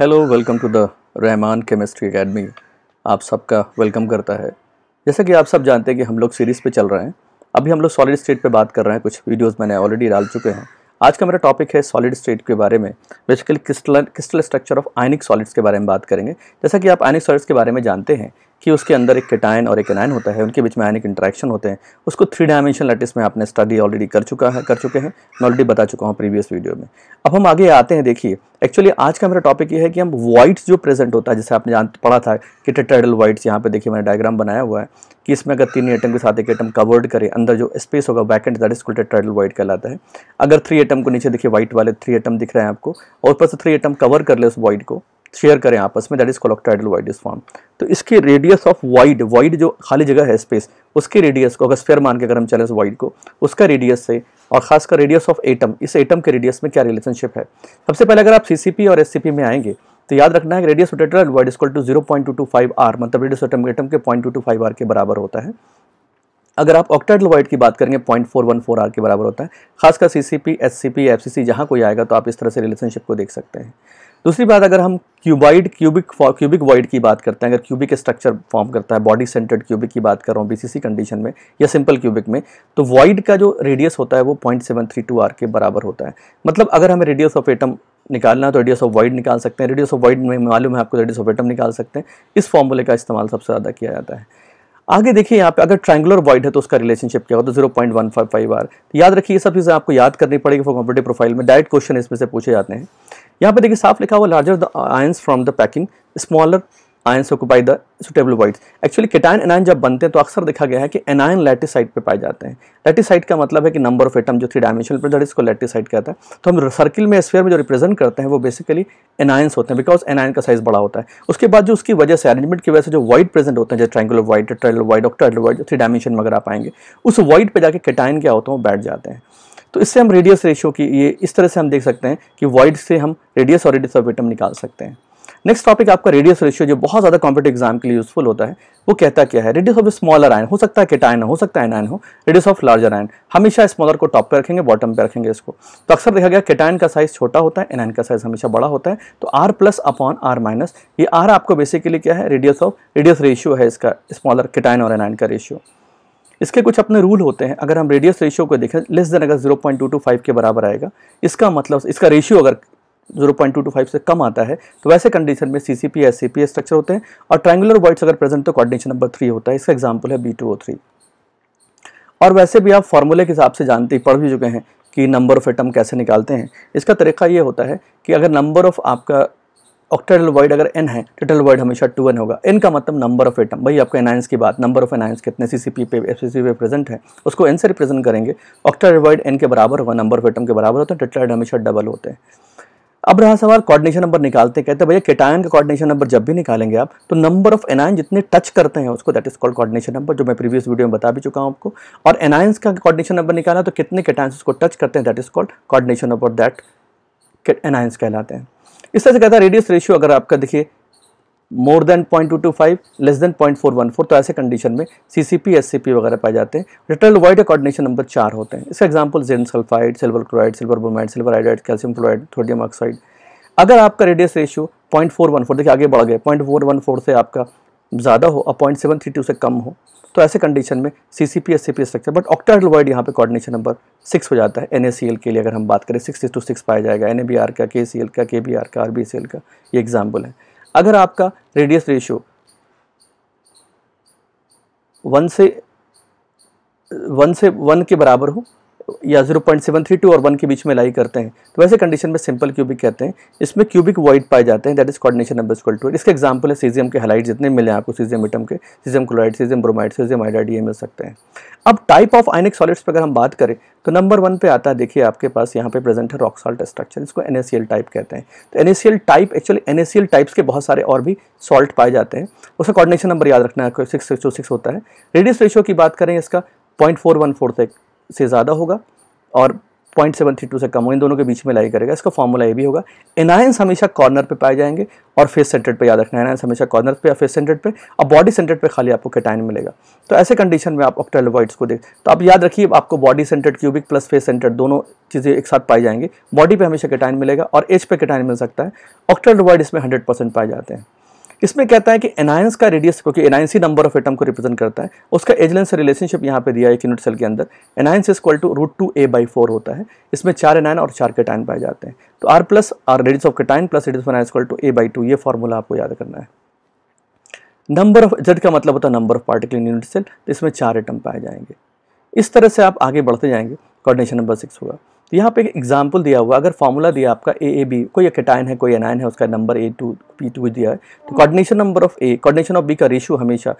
hello welcome to the Rahman Chemistry Academy आप सबका welcome करता है जैसा कि आप सब जानते हैं कि हम लोग सीरीज़ पे चल रहे हैं अभी हम लोग सॉलिड स्टेट पे बात कर रहे हैं कुछ वीडियोस मैंने ऑलरेडी डाल चुके हैं आज का मेरा टॉपिक है सॉलिड स्टेट के बारे में basically crystal crystal structure of ionic solids के बारे में बात करेंगे जैसा कि आप आयनिक सॉलिड्स के बारे में जानते हैं कि उसके अंदर एक कैटाइन और एक एनाइन होता है उनके बीच में आयनिक इंट्रैक्शन होते हैं उसको थ्री डायमेंशन लैटिस में आपने स्टडी ऑलरेडी कर चुका है कर चुके हैं मैं ऑलरेडी बता चुका हूँ प्रीवियस वीडियो में अब हम आगे आते हैं देखिए एक्चुअली आज का मेरा टॉपिक ये है कि हम वाइट्स जो प्रेजेंट होता है जैसे आपने जान पढ़ा था कि टेटाइडल वाइट्स यहाँ पर देखिए मैंने डायग्राम बनाया हुआ है कि इसमें अगर तीन एटम के साथ एक एटम कवर्ड करें अंदर जो स्पेस होगा वैकेंट दैट इसको टेट्राइडल वाइट कहलाता है अगर थ्री एटम को नीचे देखिए वाइट वाले थ्री एटम दिख रहे हैं आपको और ऊपर से थ्री एटम कवर कर ले उस वाइट को शेयर करें आपस में that is called octahedral void is form तो इसके रेडियस ऑफ वाइड वाइड जो खाली जगह है स्पेस उसके रेडियस को अगर स्पेयर मान के अगर हम चले वाइड को उसका रेडियस से और खासकर रेडियस ऑफ एटम इस एटम के रेडियस में क्या रिलेशनशिप है सबसे पहले अगर आप सी और एस में आएंगे तो याद रखना है कि radius rotator void is equal to zero point two two five R मतलब रेडियस एटम एटम के point two two five R के बराबर होता है अगर आप ऑक्टाइडल वाइड की बात करेंगे point four one four R के बराबर होता है खासकर C C P S C P F C C जहाँ कोई आएगा तो आप इस तरह से रिलेशनशिप को देख सकते हैं दूसरी बात अगर हम क्यूबाइड क्यूबिक क्यूबिक वॉइड की बात करते हैं अगर क्यूबिक स्ट्रक्चर फॉर्म करता है बॉडी सेंटर्ड क्यूबिक की बात कर रहा हूँ बीसीसी कंडीशन में या सिंपल क्यूबिक में तो वॉइड का जो रेडियस होता है वो point seven three two R के बराबर होता है मतलब अगर हमें रेडियस ऑफ एटम निकालना है तो रेडियस ऑफ वाइड निकाल सकते हैं रेडियस ऑफ वाइड में मालूम है आपको रेडियस ऑफ एटम निकाल सकते हैं इस फॉर्मूले का इस्तेमाल सबसे ज़्यादा किया जाता है आगे देखिए यहाँ पे अगर ट्रायंगुलर वॉइड है तो उसका रिलेशनशिप क्या होता है zero point one five five R तो याद रखिए ये सब चीज़ें आपको याद करनी पड़ेगी फॉर कॉम्पिटेटिव प्रोफाइल में डायरेक्ट क्वेश्चन इसमें से पूछे जाते हैं यहाँ पे देखिए साफ लिखा हुआ larger the ions from the packing smaller ions occupy the suitable void actually cation anion जब बनते हैं तो अक्सर देखा गया है कि एनाइन साइड पे पाए जाते हैं साइड का मतलब है कि नंबर ऑफ एटम जो थ्री डायमेंशनल प्रेजर इसको साइड कहता है तो हम सर्किल में स्फेयर में जो रिप्रेजेंट करते हैं वो बेसिकली एनाइंस होते हैं बिकॉज एनाइन का साइज बड़ा होता है उसके बाद जो उसकी वजह से अरेंजमेंट की वजह से जो वाइट प्रेजेंट होते हैं जैसे triangular void tetra void octa void three dimension में अगर आप आएंगे उस वाइट पर जाकर केटाइन क्या होता है वो बैठ जाते हैं तो इससे हम रेडियस रेशो की ये इस तरह से हम देख सकते हैं कि वाइट से हम रेडियस और रेडियस ऑफ एटम निकाल सकते हैं नेक्स्ट टॉपिक आपका रेडियस रेशियो जो बहुत ज़्यादा कॉम्पिटेटिव एग्जाम के लिए यूजफुल होता है वो कहता क्या है रेडियस ऑफ स्मॉलर आयन हो सकता है केटाइन हो सकता है एनाइन हो रेडियस ऑफ लार्जर आयन हमेशा स्मॉलर को टॉप पे रखेंगे बॉटम पे रखेंगे इसको तो अक्सर देखा गया केटाइन का साइज छोटा होता है एनाइन का साइज हमेशा बड़ा होता है तो R plus upon R minus ये आर आपको बेसिकली क्या है रेडियस ऑफ रेडियस रेशियो है इसका स्मॉलर केटाइन और एनाइन का रेशियो इसके कुछ अपने रूल होते हैं अगर हम रेडियस रेशियो को देखें लेस देन अगर 0.225 के बराबर आएगा इसका मतलब इसका रेशियो अगर 0.225 से कम आता है तो वैसे कंडीशन में C C P S C P structure होते हैं और ट्रायंगुलर वर्ड्स अगर प्रेजेंट तो कोऑर्डिनेशन नंबर थ्री होता है इसका एग्जाम्पल है बी टू ओ थ्री और वैसे भी आप फॉर्मूले के हिसाब से जानते ही पढ़ भी चुके हैं कि नंबर ऑफ एटम कैसे निकालते हैं इसका तरीका ये होता है कि अगर नंबर ऑफ आपका ऑक्टेटल वर्ड अगर एन है टोटल तो वर्ड हमेशा टू एन होगा एन का मतलब नंबर ऑफ एटम भाई आपका एनायंस की बात नंबर ऑफ एनायंस कितने सी सी पी पे एफ सी सी पे प्रेजेंट है उसको एन से रिप्रेजेंट करेंगे ऑक्टेटल वर्ड एन के बराबर होगा नंबर ऑफ एटम के बराबर होते हैं टोटल वर्ड हमेशा डबल होते हैं अब रहा सवाल कोऑर्डिनेशन नंबर निकालते कहते हैं भैया केटायन का कोऑर्डिनेशन नंबर जब भी निकालेंगे आप तो नंबर ऑफ एनायन जितने टच करते हैं उसको that is called coordination number जो मैं प्रीवियस वीडियो में बता भी चुका हूँ आपको और एनायंस का कोऑर्डिनेशन नंबर निकाला तो कितने केटायंस उसको टच करते हैं that is called coordination number that anions कहलाते हैं इस तरह से कहता है रेडियस रेशियो अगर आपका देखिए more than point two two five less than point four one four तो ऐसे कंडीशन में C C P S C P वगैरह पाए जाते हैं रिटर्न वाइड कोऑर्डिनेशन नंबर चार होते हैं इसका example zinc sulphide silver chloride silver bromide silver iodide calcium chloride thorium oxide अगर आपका radius ratio point four one four देखिए आगे बढ़ गए पॉइंट फोर वन फोर से आपका ज़्यादा हो और पॉइंट सेवन थ्री टू से कम हो तो ऐसे कंडीशन में C C P S C P structure but void यहाँ पे कोऑर्डिनेशन नंबर सिक्स हो जाता है एन ए सी एल के लिए अगर हम बात करें सिक्स टू सिक्स पाया जाएगा एन ए बी आर का के सी एल का के बी आर का आर बी सी एल का ये एग्जाम्पल है अगर आपका रेडियस रेशियो वन से वन से वन के बराबर हो या 0.732 और 1 के बीच में लाई करते हैं तो वैसे कंडीशन में सिंपल क्यूबिक कहते हैं इसमें क्यूबिक वॉइड पाए जाते हैं that is coordination number equal to इसके एग्जांपल है सीजियम के हलाइट जितने मिले हैं आपको सीजियम एटम के caesium chloride caesium bromide caesium iodide ये मिल सकते हैं अब टाइप ऑफ आइनिक सॉलिड्स पर अगर हम बात करें तो नंबर वन पे आता है देखिए आपके पास यहाँ पे प्रेजेंट है रॉक सॉल्ट स्ट्रक्चर इसको एन टाइप कहते हैं तो N type actually N types के बहुत सारे और भी सॉल्ट पाए जाते हैं उसका कॉर्डिनेशन नंबर याद रखना है सिक्स होता है रेडियस रेशियो की बात करें इसका पॉइंट फोर वन फोर तक से ज़्यादा होगा और 0.732 से कम हो इन दोनों के बीच में लाई करेगा इसका फॉर्मूला ये भी होगा एनायंस हमेशा कॉर्नर पे पाए जाएंगे और फेस सेंटर्ड पे याद रखना एनायंस हमेशा कॉर्नर पे या फेस सेंटर्ड पे और बॉडी सेंटर्ड पे खाली आपको कैटाइन मिलेगा तो ऐसे कंडीशन में आप ऑक्टेलोवाइड्स को देख तो आप याद रखिए आपको body centred cubic plus face centred दोनों चीज़ें एक साथ पाई जाएंगी बॉडी पर हमेशा कैटाइन मिलेगा और एज पर कैटाइन मिल सकता है ऑक्टेलोवाइड इसमें हंड्रेड पाए जाते हैं इसमें कहता है कि एनायंस का रेडियस क्योंकि एनायंस ही नंबर ऑफ एटम को रिप्रेजेंट करता है उसका एजलेंस रिलेशनशिप यहाँ पे दिया है एक यूनिट सेल के अंदर anions is equal to root two A by four होता है इसमें चार एनायन और चार कटाइन पाए जाते हैं तो R plus R radius of cation plus radius of anion equal to A by two ये फॉर्मूला आपको याद करना है नंबर ऑफ जेड का मतलब होता है number of particle unit cell तो इसमें चार एटम पाए जाएंगे इस तरह से आप आगे बढ़ते जाएंगे कॉर्डिनेशन नंबर सिक्स होगा तो यहाँ पे एक एग्जाम्पल दिया हुआ अगर फॉर्मूला दिया आपका ए ए बी कोई कटाइन है कोई एनाइन है उसका number A two P two दिया है तो coordination number of A coordination of B का रेशियो हमेशा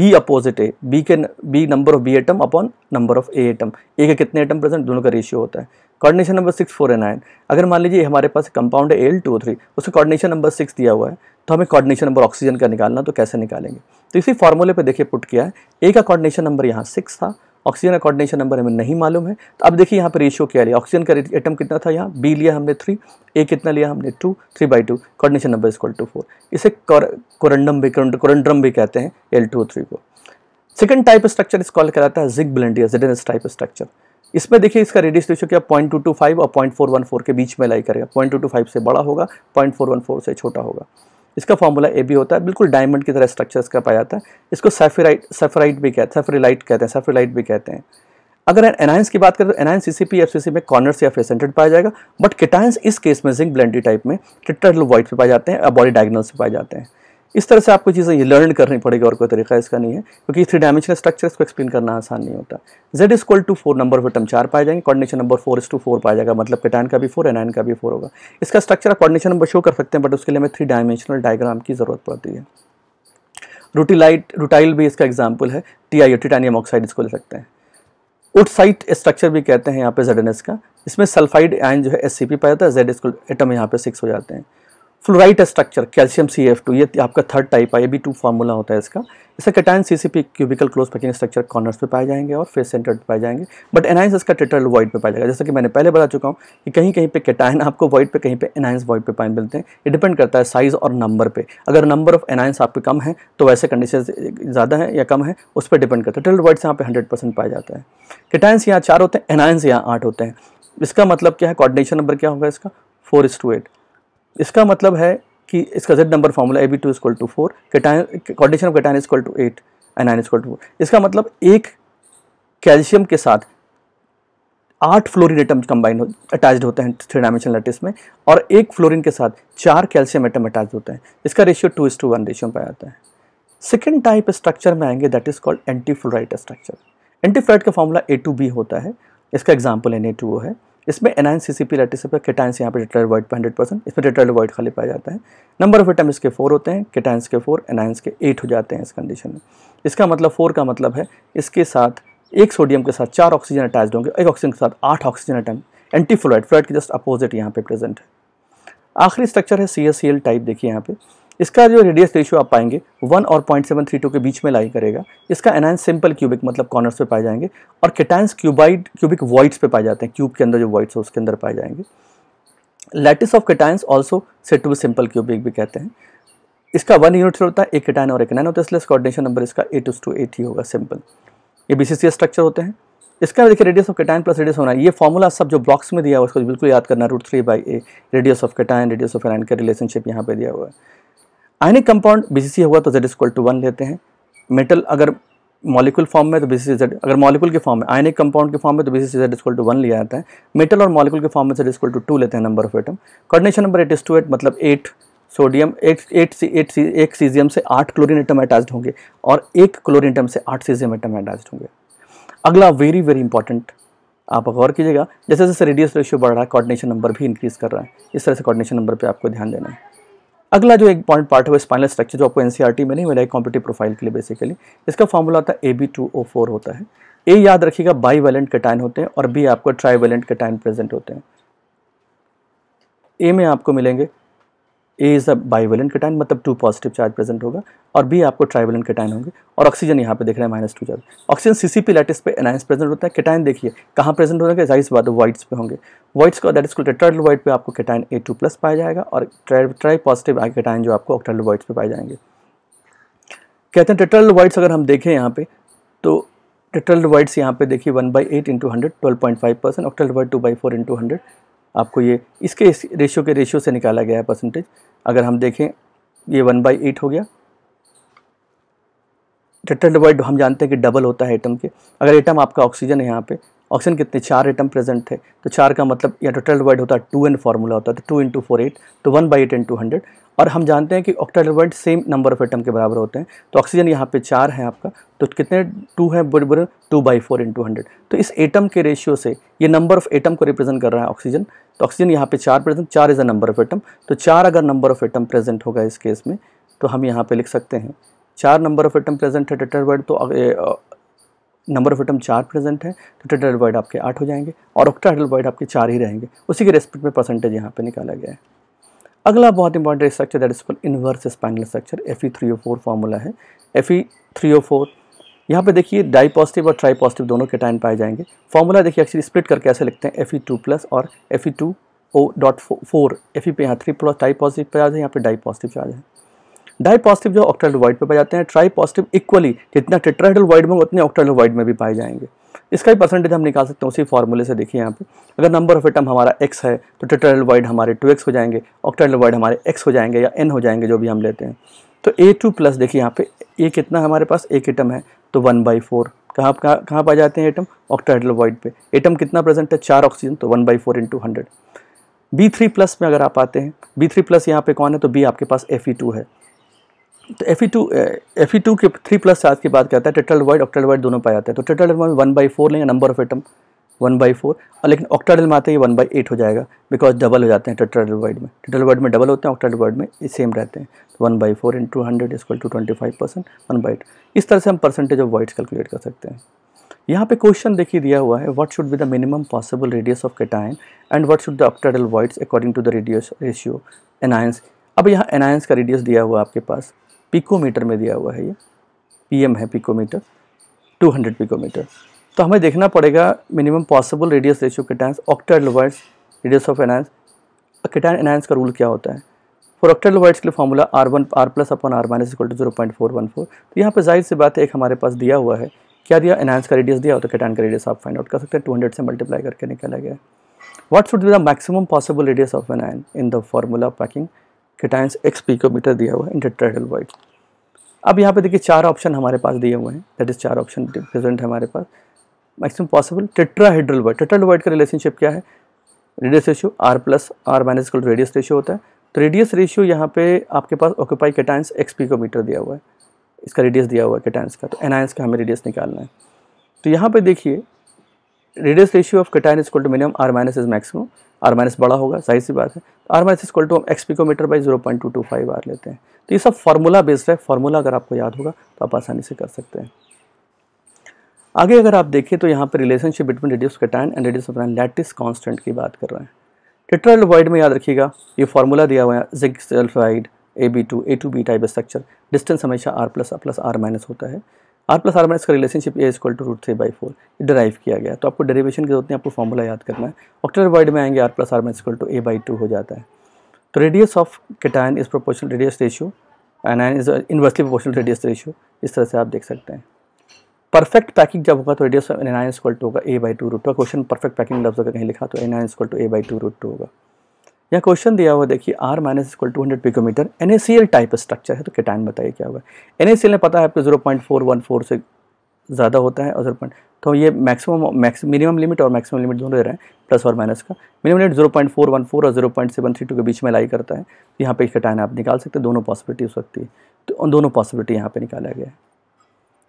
बी अपोजिट है बी के B number of B atom upon number of A atom A के कितने एटम प्रेजेंट दोनों का रेशियो होता है coordination number six four anion अगर मान लीजिए हमारे पास कंपाउंड है एल टू थ्री उसका कॉर्डिनेशन नंबर सिक्स दिया हुआ है तो हमें कॉर्डिनेशन नंबर ऑक्सीजन का निकालना तो कैसे निकालेंगे तो इसी फार्मूले पर देखिए पुट किया है ए का कॉर्डिनेशन नंबर यहाँ सिक्स था ऑक्सीजन का कॉर्डिनेशन नंबर हमें नहीं मालूम है तो अब देखिए यहाँ पर रेशियो क्या लिया ऑक्सीजन का एटम कितना था यहाँ बी लिया हमने थ्री ए कितना लिया हमने two three by two coordination number is to four इसे कोरेंडम भी कोरेंड्रम भी कहते हैं एल टू थ्री को सेकेंड टाइप स्ट्रक्चर इस कॉल कराता है जिग ब्लेंडिया जिडेनस टाइप स्ट्रक्चर इसमें देखिए इसका रेडियस रेशियो क्या पॉइंट टू टू फाइव और पॉइंट फोर वन फोर के बीच में लाई करेगा पॉइंट टू टू फाइव से बड़ा होगा पॉइंट फोर वन फोर से छोटा होगा इसका फॉर्मूला ए बी होता है बिल्कुल डायमंड की तरह स्ट्रक्चर इसका पाया जाता है इसको सेफेराइट सेफराइट भी कहते हैं सेफरीलाइट कहते हैं सेफरीलाइट भी कहते हैं अगर एनायंस की बात करें तो anions C P F C C में कॉर्नर्स या फेसेंटेड पाया जाएगा बट किटायंस इस केस में जिंक ब्लेंडी टाइप में टिटर वाइट पे पाए जाते हैं या बॉडी डायगनल पे पाए जाते हैं इस तरह से आपको चीज़ें ये लर्न करनी पड़ेगी और कोई तरीका इसका नहीं है क्योंकि थ्री डायमेंशनल स्ट्रक्चर को एक्सप्लेन करना आसान नहीं होता Z is to four number of atom चार पाए जाएंगे coordination number four is to four पाया जाएगा मतलब पेटाइन का भी फोर एन का भी फोर होगा इसका स्ट्रक्चर आप कॉर्डिनेशन नंबर शो कर सकते हैं बट उसके लिए हमें थ्री डायमेंशनल डायग्राम की ज़रूरत पड़ती है रूटीलाइट रूटाइल भी इसका एग्जाम्पल है टी आई टिटानियम ऑक्साइड इसको ले सकते हैं उटसाइट स्ट्रक्चर भी कहते हैं यहाँ पे जेड का इसमें सल्फाइड आयन जो है एस पाया जाता है जेड इसको एटम यहाँ पे सिक्स हो जाते हैं fluorite structure calcium C F two ये आपका थर्ड टाइप है ये भी टू फार्मूला होता है इसका इसका cation C C P cubical close packing structure corners पे पाए जाएंगे और फेस सेंटर पे पाए जाएंगे बट एनाइंस इसका टेट्रल वॉइड पे पाया जाएगा जैसा कि मैंने पहले बता चुका हूँ कि कहीं कहीं पे कैटाइन आपको वॉइड पे कहीं पे एनाइंस वॉइड पे पाए मिलते हैं ये डिपेंड करता है साइज़ और नंबर पर अगर नंबर ऑफ एनाइंस आपके कम है तो वैसे कंडीशन ज़्यादा है या कम है उस पर डिपेंड करता है टेट्रल वॉइड से यहाँ पे हंड्रेड परसेंट पाया जाता है कैटाइंस यहाँ चार होते हैं एनाइंस यहाँ आठ होते हैं इसका मतलब क्या है कॉर्डिनेशन नंबर क्या होगा इसका फोर इस टू एट इसका मतलब है कि इसका Z number formula A B two equal to four cation of cation equal to eight and nine equal to four इसका मतलब एक कैल्शियम के साथ आठ फ्लोरिन एटम्स कंबाइन हो अटैच्ड होते हैं थ्री डायमेंशनल लैटिस में और एक फ्लोरिन के साथ चार कैल्शियम एटम अटैच होते हैं इसका ratio two is to one ratio में पाया जाता है सेकेंड टाइप स्ट्रक्चर में आएंगे that is called anti fluorite structure anti fluorite का फॉर्मूला ए टू बी होता है इसका एग्जाम्पल एन ए टू वो है इसमें anion C C P lattice cations यहाँ पे टेट्राइड पर हंड्रेड परसेंट इसमें टेट्राइड वाइड खाली पाया जाता है नंबर ऑफ एटम इसके फोर होते हैं केटाइंस के फोर एनाइंस के एट हो जाते हैं इस कंडीशन में इसका मतलब फोर का मतलब है इसके साथ एक सोडियम के साथ चार ऑक्सीजन अटैच होंगे एक ऑक्सीजन के साथ आठ ऑक्सीजन अटैम एंटी फ्लोइड फ्लोइड के जस्ट अपोजिट यहाँ पे प्रेजेंट है आखिरी स्ट्रक्चर है C S C L type देखिए यहाँ पे इसका जो रेडियस रेशियो आप पाएंगे वन और पॉइंट सेवन थ्री टू के बीच में लाई करेगा इसका एनाइंस सिंपल क्यूबिक मतलब कॉर्नर्स पे पाए जाएंगे और केटाइंस क्यूबाइड क्यूबिक वॉइड्स पे पाए जाते हैं क्यूब के अंदर जो वॉइड्स है उसके अंदर पाए जाएंगे lattice of cations also set to simple cubic भी कहते हैं इसका वन यूनिट होता है एक केटाइन और एक नाइन होता है इसलिए कॉर्डिनेशन नंबर इसका एट टू एट ही होगा सिंपल ये बी स्ट्रक्चर होते हैं इसका देखिए radius of cation plus radius होना है ये फॉर्मूला सब जो ब्लॉक्स में दिया हुआ है उसको बिल्कुल याद करना root three by A radius of cation radius of anion का रिलेशनशिप यहाँ पे दिया हुआ है आयनिक कंपाउंड सी होगा तो जेड इजक्वल टू वन लेते हैं मेटल अगर मॉलिक्यूल तो फॉर्म में तो सी जेड अगर मॉलिक्यूल के फॉर्म में आयनिक कंपाउंड के फॉर्म में तो B C Z equal to one लिया जाता है मेटल और मॉलिक्यूल के फॉर्म में जेड इक्वल टू टू लेते हैं number of atom coordination number eight is to eight मतलब eight sodium eight eight C eight C एक सीजियम से आठ क्लोरीन एटम अटैच होंगे और एक क्लोरीन एटम से आठ सीजियम एटम अटैच होंगे अगला वेरी वेरी इंपॉर्टेंट आप गौर कीजिएगा जैसे जैसे रेडियस रेशियो बढ़ रहा है कॉर्डिनेशन नंबर भी इंक्रीज कर रहा है इस तरह से कॉर्डिनेशन नंबर पे आपको ध्यान देना है अगला जो एक पॉइंट पार्ट है वो स्पाइनल स्ट्रक्चर जो आपको एनसीईआरटी e में नहीं मिला है कॉम्पिटिव प्रोफाइल के लिए बेसिकली इसका फॉर्मूला था है A B two O four होता है ए याद रखिएगा बाई वैलेंट कटाइन होते हैं और बी आपको ट्राई वैलेंट कटाइन प्रेजेंट होते हैं ए में आपको मिलेंगे ए इज़ अ बाइवेलेंट कटाइन मतलब टू पॉजिटिव चार्ज प्रेजेंट होगा और बी आपको ट्राइवेलेंट कटाइन होंगे और ऑक्सीजन यहाँ पे देख रहे हैं minus two charge oxygen C C P lattice पे एनाइंस प्रेजेंट होता है कटाइन देखिए कहाँ प्रेजेंट होगा जाएगा जाहिर बात वाइट्स पे होंगे वाइट्स का दैट इज टेट्रल वाइट पे आपको कटाइन ए टू प्लस पाया जाएगा और ट्राई पॉजिटिव आई कटाइन जो आपको ऑक्ट्रल वाइट्स पे पाए जाएंगे कहते हैं टेट्रल वाइट्स अगर हम देखें यहाँ पे तो टेट्रल वाइट्स यहाँ पे देखिए one by eight into hundred twelve point five percent octahedral void two by four into hundred आपको ये इसके इस रेशियो के रेशियो से निकाला गया है परसेंटेज अगर हम देखें ये वन बाई एट हो गया डिवाइड हम जानते हैं कि डबल होता है एटम के अगर एटम आपका ऑक्सीजन है यहाँ पे ऑक्सीजन कितने चार एटम प्रेजेंट थे तो चार का मतलब या टोटल डिवाइड होता है टू एन फार्मूला होता है तो टू इंटू फोर एट तो one by eight into hundred और हम जानते हैं कि octet element same number of atom के बराबर होते हैं तो ऑक्सीजन यहाँ पे चार है आपका तो कितने टू है बुरे बुरे two by four into hundred तो इस एटम के रेशियो से ये नंबर ऑफ एटम को रिप्रेजेंट कर रहा है ऑक्सीजन तो ऑक्सीजन यहाँ पे चार प्रेजेंट चार is a number of atom तो चार अगर नंबर ऑफ एटम प्रेजेंट होगा इस केस में तो हम यहाँ पर लिख सकते हैं चार नंबर ऑफ एटम प्रेजेंट है वर्ड तो नंबर ऑफ एटम चार प्रेजेंट है तो वर्ड आपके आठ हो जाएंगे और ऑक्टाइडल वर्ड आपके चार ही रहेंगे उसी के रेस्पेक्ट में परसेंटेज यहाँ पर निकाला गया है अगला बहुत important structure that is called inverse spinel structure F E three O four formula है F E three O four यहाँ पर देखिए डाई पॉजिटिव और ट्राई पॉजिटिव दोनों के टाइन पाए जाएंगे फॉर्मूला देखिए एक्चुअली स्प्लिट करके ऐसे लिखते हैं एफ ई टू प्लस और F E two O dot four F E पे यहाँ three plus die positive pay आ है यहाँ पे डाई पॉजिटिव चार्ज है डाई पॉजिटिव जो ऑक्टाइड वाइड पे पाए जाते हैं ट्राई पॉजिटिव इक्वली जितना टेट्राइडल वाइड में उतने ऑक्टाइडल वाइड में भी पाए जाएंगे इसका भी परसेंटेज हम निकाल सकते हैं उसी फार्मूले से देखिए यहाँ पे अगर नंबर ऑफ एटम हमारा एक्स है तो वाइड हमारे टू एक्स हो जाएंगे वाइड हमारे एक्स हो जाएंगे या एन हो जाएंगे जो भी हम लेते हैं तो ए टू प्लस देखिए यहाँ पे ए कितना हमारे पास एक एटम है तो वन बाई फोर कहाँ कहाँ कहाँ पाए जाते हैं एटम वाइड पर एटम कितना प्रेजेंट है चार ऑक्सीजन तो one by four into hundred B three plus में अगर आप आते हैं बी थ्री प्लस यहाँ पे कौन है तो बी आपके पास एफ ई टू है तो F E two F E two के थ्री प्लस चार्ज की बात करता है ऑक्टल वाइड दोनों पाए जाते हैं तो टेट्रालवाइड में वन बाई फोर लेंगे number of atom one by four और लेकिन ऑक्टाडल में आते ही वन बाई एट हो जाएगा बिकॉज डबल हो जाते हैं टेटल वाइड में टेटल वाइड में डबल होते हैं ऑक्टाडल वाइड में सेम रहते हैं तो one by four into hundred equal to twenty five percent one by eight इस तरह से हम परसेंटेज ऑफ वाइड्स कैलकुलेट कर सकते हैं यहाँ पे क्वेश्चन देखिए दिया हुआ है what should be the minimum possible radius of cation and what should the octahedral voids according to the radius ratio anions अब यहाँ एनायंस का रेडियस दिया हुआ है आपके पास पिकोमीटर में दिया हुआ है ये पीएम है पिकोमीटर 200 पिकोमीटर तो हमें देखना पड़ेगा minimum possible radius ratio cations octahedral voids radius of anions cation anions का रूल क्या होता है फॉर ऑक्टेड लोवाइड्स के लिए formula R one R plus upon R minus equal to zero point four one four तो यहाँ पर जाहिर सी बात है एक हमारे पास दिया हुआ है क्या दिया एनहांस का रेडियस दिया होता है कैटान का रेडियस आप फाइंड आउट कर सकते हैं टू हंड्रेड से मल्टीप्लाई करके निकाला गया है should be the maximum possible radius of anion in the formula packing cations X picometre दिया हुआ है इन वाइड अब यहाँ पे देखिए चार ऑप्शन हमारे पास दिए हुए हैं दैट इज़ चार ऑप्शन प्रेजेंट है हमारे पास maximum possible tetrahedral void tetrahedral void का रिलेशनशिप क्या है radius ratio R plus R minus कल रेडियस रेशियो होता है तो रेडियस रेशियो यहाँ पे आपके पास ऑक्यूपाई केटाइंस एक्स पिकोमीटर दिया हुआ है इसका रेडियस दिया हुआ है केटाइंस का तो एनाइंस का हमें रेडियस निकालना है तो यहाँ पर देखिए radius ratio of cation is to minimum R minus is maximum R minus बड़ा होगा साइज सी बात है आर माइनस इक्वल टू हम X picometre by zero point two two five R लेते हैं तो ये सब फार्मूला बेस्ड है फार्मूला अगर आपको याद होगा तो आप आसानी से कर सकते हैं आगे अगर आप देखें तो यहाँ पर relationship between radius cation and radius अपना लैटिस कॉन्स्टेंट की बात कर रहे हैं टेट्राइड वाइड में याद रखिएगा ये फार्मूला दिया हुआ है zinc sulphide A B two A two B type structure distance हमेशा R plus R plus R minus होता है आर प्लस आर माइनस का relationship A equal to root three by four derive किया गया तो आपको डेरिवेशन की जरूरत नहीं आपको फॉर्मूला याद करना है ऑक्टर वर्ड में आएंगे R plus R minus equal to A by two हो जाता है तो radius of cation is proportional radius ratio and ion is inversely proportional radius ratio इस तरह से आप देख सकते हैं परफेक्ट पैकिंग जब होगा तो radius anion equal to होगा A by two root two question perfect packing लफ्ज होगा कहीं लिखा तो anion equal to A by two root two होगा यह क्वेश्चन दिया हुआ देखिए R minus equal to hundred picometre N type structure है तो कैटाइन बताइए क्या होगा एन ने पता है आपको zero point four one four से ज़्यादा होता है और जीरो पॉइंट तो ये मैक्सिमम मैक्स मिनिमम लिमिट और मैक्सिमम लिमिट दोनों दे रहे हैं प्लस और माइनस का minimum limit zero point four one four और zero point seven three two के बीच में लाई करता है तो यहाँ पर कैटाइन आप निकाल सकते हैं दोनों पॉसिबिलिटी हो सकती है तो उन दोनों पॉसिबिलिटी यहाँ पर निकाला गया है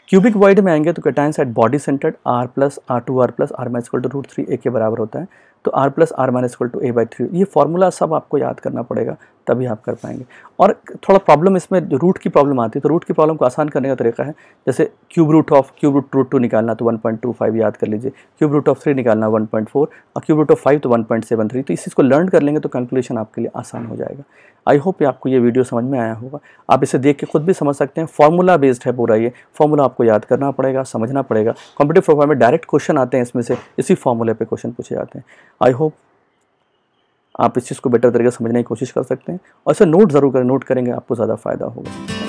क्यूबिक वाइड में आएंगे तो cation set body centred R plus R two R plus R minus two root three A के बराबर होता है तो R plus R minus equal to A by three ये फॉर्मूला सब आपको याद करना पड़ेगा तभी आप कर पाएंगे और थोड़ा प्रॉब्लम इसमें रूट की प्रॉब्लम आती है तो रूट की प्रॉब्लम को आसान करने का तरीका है जैसे cube root of cube root root two निकालना तो 1.25 याद कर लीजिए क्यूब रूट ऑफ थ्री निकालना 1.4 और क्यूब रूट ऑफ फाइव तो 1.73 तो इस चीज़ को लर्न कर लेंगे तो कैलकुलेशन आपके लिए आसान हो जाएगा आई होप ये आपको ये वीडियो समझ में आया होगा आप इसे देख के खुद भी समझ सकते हैं फॉर्मूला बेस्ड है पूरा ये फॉर्मूला आपको याद करना पड़ेगा समझना पड़ेगा कॉम्पिटिव प्रोफाइल में डायरेक्ट क्वेश्चन आते हैं इसमें से इसी फॉर्मूले पर क्वेश्चन पूछे जाते हैं आई होप आप इस चीज़ को बेटर तरीके से समझने की कोशिश कर सकते हैं और इसे नोट ज़रूर करें नोट करेंगे आपको ज़्यादा फ़ायदा होगा